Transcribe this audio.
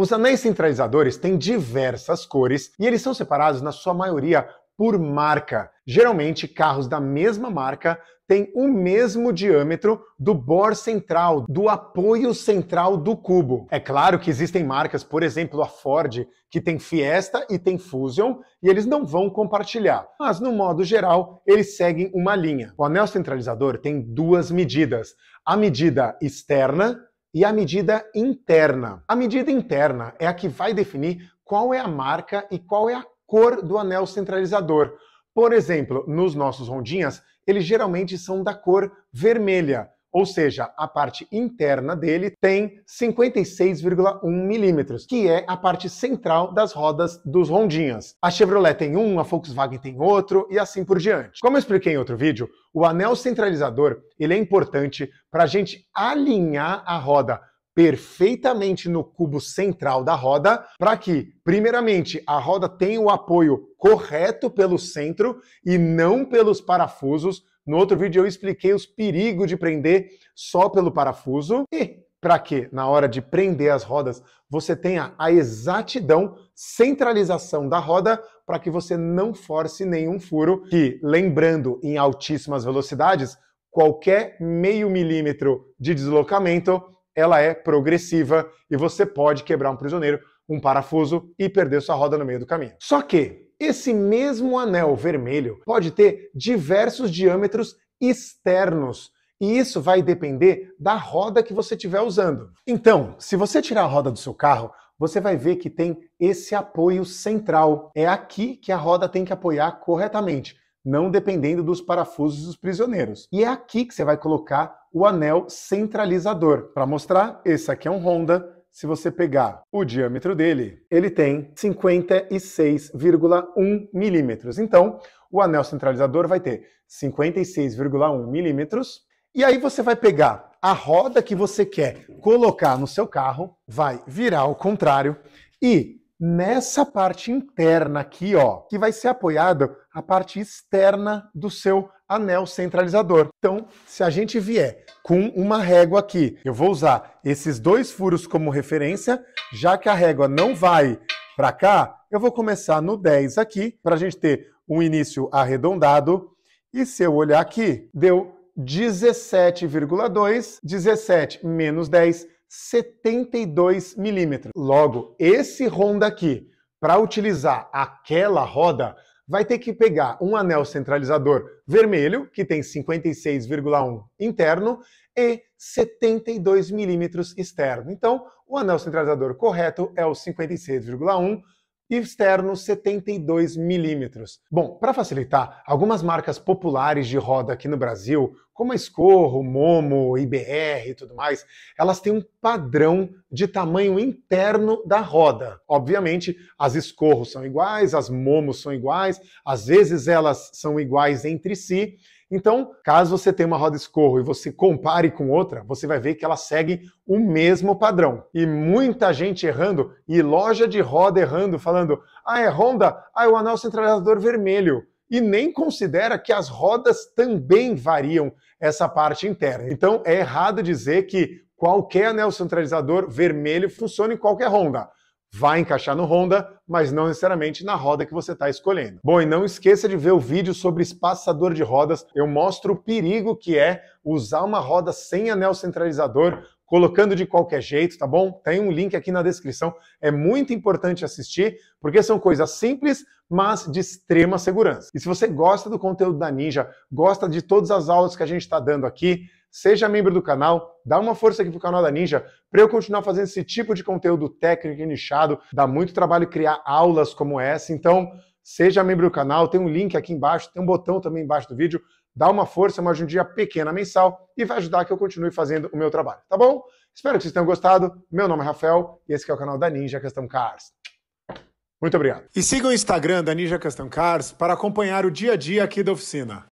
Os anéis centralizadores têm diversas cores e eles são separados, na sua maioria, por marca. Geralmente, carros da mesma marca têm o mesmo diâmetro do bor central, do apoio central do cubo. É claro que existem marcas, por exemplo, a Ford, que tem Fiesta e tem Fusion, e eles não vão compartilhar. Mas, no modo geral, eles seguem uma linha. O anel centralizador tem duas medidas. A medida externa, e a medida interna. A medida interna é a que vai definir qual é a marca e qual é a cor do anel centralizador. Por exemplo, nos nossos rondinhas, eles geralmente são da cor vermelha ou seja, a parte interna dele tem 56,1 milímetros, que é a parte central das rodas dos rondinhas. A Chevrolet tem um, a Volkswagen tem outro e assim por diante. Como eu expliquei em outro vídeo, o anel centralizador ele é importante para a gente alinhar a roda perfeitamente no cubo central da roda, para que, primeiramente, a roda tenha o apoio correto pelo centro e não pelos parafusos no outro vídeo eu expliquei os perigos de prender só pelo parafuso e para que, na hora de prender as rodas, você tenha a exatidão, centralização da roda, para que você não force nenhum furo, e lembrando, em altíssimas velocidades, qualquer meio milímetro de deslocamento, ela é progressiva e você pode quebrar um prisioneiro, um parafuso e perder sua roda no meio do caminho. Só que, esse mesmo anel vermelho pode ter diversos diâmetros externos. E isso vai depender da roda que você estiver usando. Então, se você tirar a roda do seu carro, você vai ver que tem esse apoio central. É aqui que a roda tem que apoiar corretamente, não dependendo dos parafusos dos prisioneiros. E é aqui que você vai colocar o anel centralizador. Para mostrar, esse aqui é um Honda, se você pegar o diâmetro dele, ele tem 56,1 milímetros. Então, o anel centralizador vai ter 56,1 milímetros. E aí você vai pegar a roda que você quer colocar no seu carro, vai virar ao contrário e nessa parte interna aqui, ó, que vai ser apoiada a parte externa do seu anel centralizador. Então, se a gente vier com uma régua aqui, eu vou usar esses dois furos como referência, já que a régua não vai para cá, eu vou começar no 10 aqui, para a gente ter um início arredondado. E se eu olhar aqui, deu 17,2, 17 menos 10, 72 milímetros. Logo, esse ronda aqui, para utilizar aquela roda, vai ter que pegar um anel centralizador vermelho, que tem 56,1 interno, e 72 milímetros externo. Então, o anel centralizador correto é o 56,1 e externo 72 milímetros. Bom, para facilitar, algumas marcas populares de roda aqui no Brasil, como a Escorro, Momo, IBR e tudo mais, elas têm um padrão de tamanho interno da roda. Obviamente, as Escorros são iguais, as Momos são iguais, às vezes elas são iguais entre si então, caso você tenha uma roda escorro e você compare com outra, você vai ver que ela segue o mesmo padrão. E muita gente errando e loja de roda errando, falando: "Ah, é Honda, ah, é o anel centralizador vermelho" e nem considera que as rodas também variam essa parte interna. Então é errado dizer que qualquer anel centralizador vermelho funciona em qualquer Honda vai encaixar no Honda, mas não necessariamente na roda que você está escolhendo. Bom, e não esqueça de ver o vídeo sobre espaçador de rodas. Eu mostro o perigo que é usar uma roda sem anel centralizador, colocando de qualquer jeito, tá bom? Tem um link aqui na descrição. É muito importante assistir, porque são coisas simples, mas de extrema segurança. E se você gosta do conteúdo da Ninja, gosta de todas as aulas que a gente está dando aqui, seja membro do canal, dá uma força aqui pro canal da Ninja para eu continuar fazendo esse tipo de conteúdo técnico e nichado. Dá muito trabalho criar aulas como essa, então seja membro do canal, tem um link aqui embaixo, tem um botão também embaixo do vídeo. Dá uma força, uma ajudinha pequena mensal e vai ajudar que eu continue fazendo o meu trabalho, tá bom? Espero que vocês tenham gostado. Meu nome é Rafael e esse é o canal da Ninja Custom Cars. Muito obrigado. E siga o Instagram da Ninja Custom Cars para acompanhar o dia a dia aqui da oficina.